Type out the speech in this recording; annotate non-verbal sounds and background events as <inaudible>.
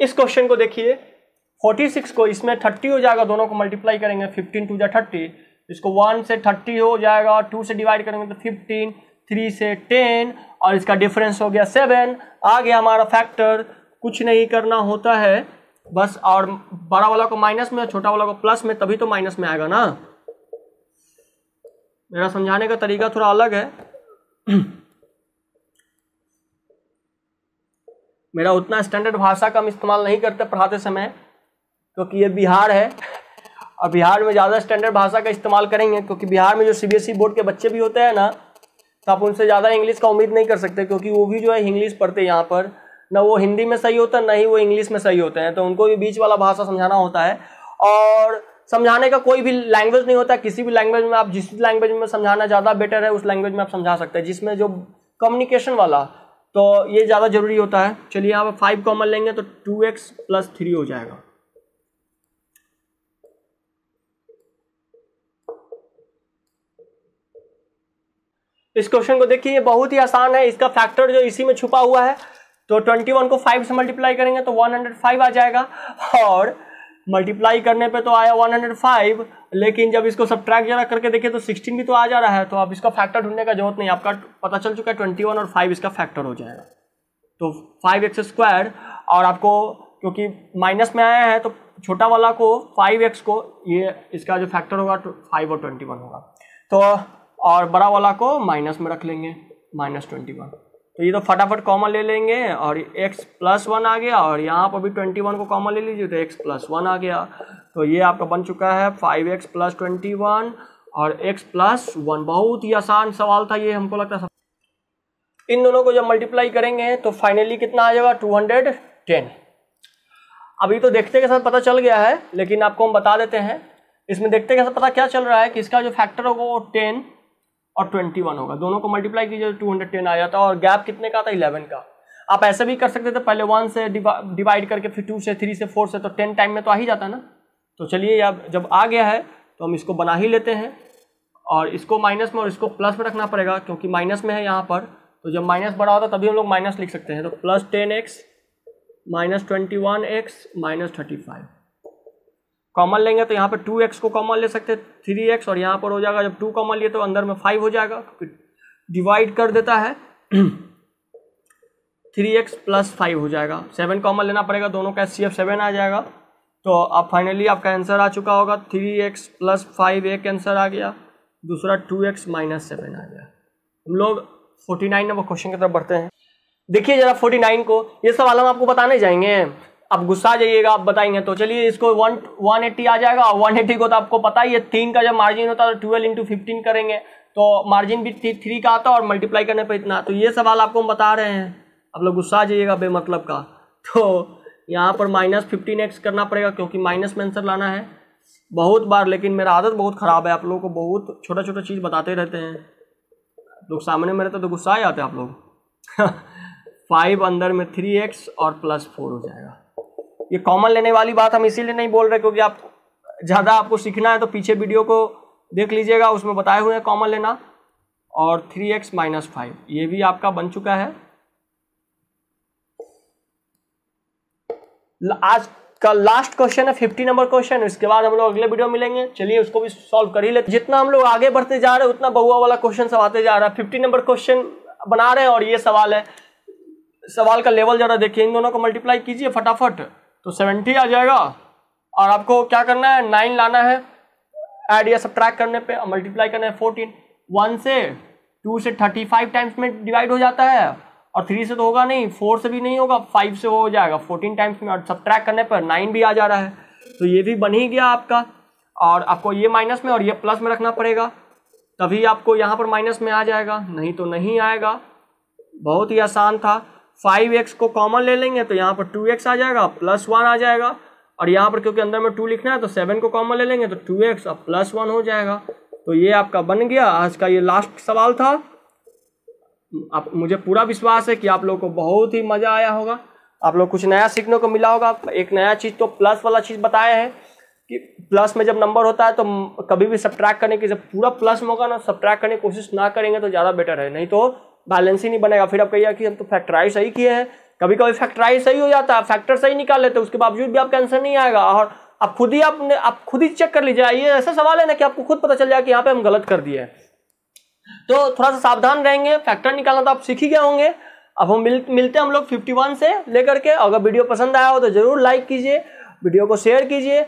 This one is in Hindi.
इस क्वेश्चन को देखिए 46 को इसमें 30 हो जाएगा दोनों को मल्टीप्लाई करेंगे 15 टू जा थर्टी इसको 1 से 30 हो जाएगा 2 से डिवाइड करेंगे तो 15 3 से 10 और इसका डिफरेंस हो गया 7 आ गया हमारा फैक्टर कुछ नहीं करना होता है बस और बड़ा वाला को माइनस में छोटा वाला को प्लस में तभी तो माइनस में आएगा ना मेरा समझाने का तरीका थोड़ा अलग है मेरा उतना स्टैंडर्ड भाषा का हम इस्तेमाल नहीं करते पढ़ाते समय क्योंकि ये बिहार है और बिहार में ज़्यादा स्टैंडर्ड भाषा का इस्तेमाल करेंगे क्योंकि बिहार में जो सी बोर्ड e के बच्चे भी होते हैं ना तो आप उनसे ज़्यादा इंग्लिश का उम्मीद नहीं कर सकते क्योंकि वो भी जो है इंग्लिश पढ़ते यहाँ पर ना वो हिंदी में सही होता है ना ही वो इंग्लिश में सही होते हैं तो उनको भी बीच वाला भाषा समझाना होता है और समझाने का कोई भी लैंग्वेज नहीं होता किसी भी लैंग्वेज में आप जिस लैंग्वेज में समझाना ज़्यादा बेटर है उस लैंग्वेज में आप समझा सकते हैं जिसमें जो कम्युनिकेशन वाला तो ये ज़्यादा ज़रूरी होता है चलिए यहाँ पर फाइव कॉमन लेंगे तो टू एक्स प्लस थ्री हो जाएगा इस क्वेश्चन को देखिए ये बहुत ही आसान है इसका फैक्टर जो इसी में छुपा हुआ है तो 21 को 5 से मल्टीप्लाई करेंगे तो 105 आ जाएगा और मल्टीप्लाई करने पे तो आया 105 लेकिन जब इसको सब जरा करके देखिए तो 16 भी तो आ जा रहा है तो अब इसका फैक्टर ढूंढने का जरूरत नहीं आपका पता चल चुका है 21 और 5 इसका फैक्टर हो जाएगा तो फाइव एक्स स्क्वायर और आपको क्योंकि माइनस में आया है तो छोटा वाला को एक्स को ये इसका जो फैक्टर होगा तो फाइव और ट्वेंटी होगा तो और बड़ा वाला को माइनस में रख लेंगे माइनस ट्वेंटी वन तो ये तो फटाफट कॉमन ले लेंगे और x प्लस वन आ गया और यहाँ पर भी ट्वेंटी वन को कॉमन ले लीजिए तो x प्लस वन आ गया तो ये आपका बन चुका है five x plus twenty one और x प्लस वन बहुत ही आसान सवाल था ये हमको लगता है इन दोनों को जब मल्टीप्लाई करेंगे तो फाइनली कितना आ जाएगा टू हंड्रेड टेन अभी तो देखते के साथ पता चल गया है लेकिन आपको हम बता देते हैं इसमें देखते के साथ पता क्या चल रहा है कि इसका जो फैक्टर होगा वो टेन और 21 होगा दोनों को मल्टीप्लाई कीजिए तो टेन आ जाता है और गैप कितने का था 11 का आप ऐसे भी कर सकते थे पहले वन से डिवाइड करके फिर टू से थ्री से फोर से तो टेन टाइम में तो आ ही जाता ना तो चलिए अब जब आ गया है तो हम इसको बना ही लेते हैं और इसको माइनस में और इसको प्लस में रखना पड़ेगा क्योंकि माइनस में है यहाँ पर तो जब माइनस बड़ा होता तभी हम लोग माइनस लिख सकते हैं तो plus ten x minus twenty one x minus thirty five common लेंगे तो यहाँ पर टू एक्स को कॉमन ले सकते हैं थ्री एक्स और यहाँ पर हो जाएगा जब टू कॉमन लिए तो अंदर में फाइव हो जाएगा डिवाइड तो कर देता है थ्री एक्स प्लस फाइव हो जाएगा सेवन कॉमन लेना पड़ेगा दोनों का सी एफ सेवन आ जाएगा तो अब फाइनली आपका आंसर आ चुका होगा थ्री एक्स प्लस फाइव एक आंसर आ गया दूसरा टू एक्स माइनस सेवन आ गया हम लोग फोर्टी नाइन नंबर क्वेश्चन की तरफ बढ़ते हैं देखिए जरा फोर्टी नाइन को ये सवाल हम आपको बताने जाएंगे अब गुस्सा जाइएगा आप बताएंगे तो चलिए इसको वन वन एट्टी आ जाएगा वन एट्टी को तो आपको पता ही है तीन का जब मार्जिन होता है तो ट्वेल्व इंटू फिफ्टीन करेंगे तो मार्जिन भी थ्री का आता है और मल्टीप्लाई करने पर इतना तो ये सवाल आपको हम बता रहे हैं आप लोग गुस्सा आ जाइएगा बेमतलब का तो यहाँ पर माइनस फिफ्टीन एक्स करना पड़ेगा क्योंकि माइनस में आंसर लाना है बहुत बार लेकिन मेरा आदत बहुत ख़राब है आप लोगों को बहुत छोटा छोटा चीज़ बताते रहते हैं लोग सामने में रहते तो गुस्सा ही आते आप लोग फाइव <laughs> अंदर में थ्री एक्स और प्लस फोर हो जाएगा ये कॉमन लेने वाली बात हम इसीलिए नहीं बोल रहे क्योंकि आप ज़्यादा आपको सीखना है तो पीछे वीडियो को देख लीजिएगा उसमें बताए हुए हैं कॉमन लेना और थ्री एक्स माइनस फाइव ये भी आपका बन चुका है आज का लास्ट क्वेश्चन है फिफ्टी नंबर क्वेश्चन इसके बाद हम लोग अगले वीडियो मिलेंगे चलिए उसको भी सॉल्व कर ही लेते जितना हम लोग आगे बढ़ते जा रहे हैं उतना बहुआ वाला क्वेश्चन सब आते जा रहा है फिफ्टी नंबर क्वेश्चन बना रहे हैं और ये सवाल है सवाल का लेवल जरा देखिए इन दोनों को मल्टीप्लाई कीजिए फटाफट तो सेवेंटी आ जाएगा और आपको क्या करना है नाइन लाना है एड या सब करने पे मल्टीप्लाई करना है फोर्टीन वन से टू से थर्टी फाइव टाइम्स में डिवाइड हो जाता है और थ्री से तो होगा नहीं फोर से भी नहीं होगा फाइव से हो जाएगा फोर्टीन टाइम्स में और सब करने पर नाइन भी आ जा रहा है तो ये भी बन ही गया आपका और आपको ये माइनस में और ये प्लस में रखना पड़ेगा तभी आपको यहाँ पर माइनस में आ जाएगा नहीं तो नहीं आएगा बहुत ही आसान था फाइव एक्स को कॉमन ले लेंगे तो यहाँ पर टू एक्स आ जाएगा प्लस वन आ जाएगा और यहाँ पर क्योंकि अंदर में टू लिखना है तो सेवन को कॉमन ले लेंगे तो टू एक्स और प्लस वन हो जाएगा तो ये आपका बन गया आज का ये लास्ट सवाल था आप मुझे पूरा विश्वास है कि आप लोग को बहुत ही मज़ा आया होगा आप लोग कुछ नया सीखने को मिला होगा एक नया चीज़ तो प्लस वाला चीज़ बताया है कि प्लस में जब नंबर होता है तो कभी भी सब्ट्रैक्ट करने की जब पूरा प्लस में होगा ना सब्ट्रैक्ट करने की कोशिश ना करेंगे तो ज़्यादा बेटर है नहीं तो बैलेंस ही नहीं बनेगा फिर आप कहिएगा कि हम तो फैक्टराइज सही किए हैं कभी कभी फैक्टराइज सही हो जाता है फैक्टर सही निकाल लेते हैं उसके बावजूद भी आपका आंसर नहीं आएगा और आप खुद ही आपने आप खुद ही चेक कर लीजिए ये ऐसा सवाल है ना कि आपको खुद पता चल जाए कि यहाँ पे हम गलत कर दिए तो थोड़ा सा सावधान रहेंगे फैक्टर निकालना तो आप सीख ही गए होंगे अब हम मिल, मिलते हैं हम लोग 51 से लेकर के अगर वीडियो पसंद आया हो तो जरूर लाइक कीजिए वीडियो को शेयर कीजिए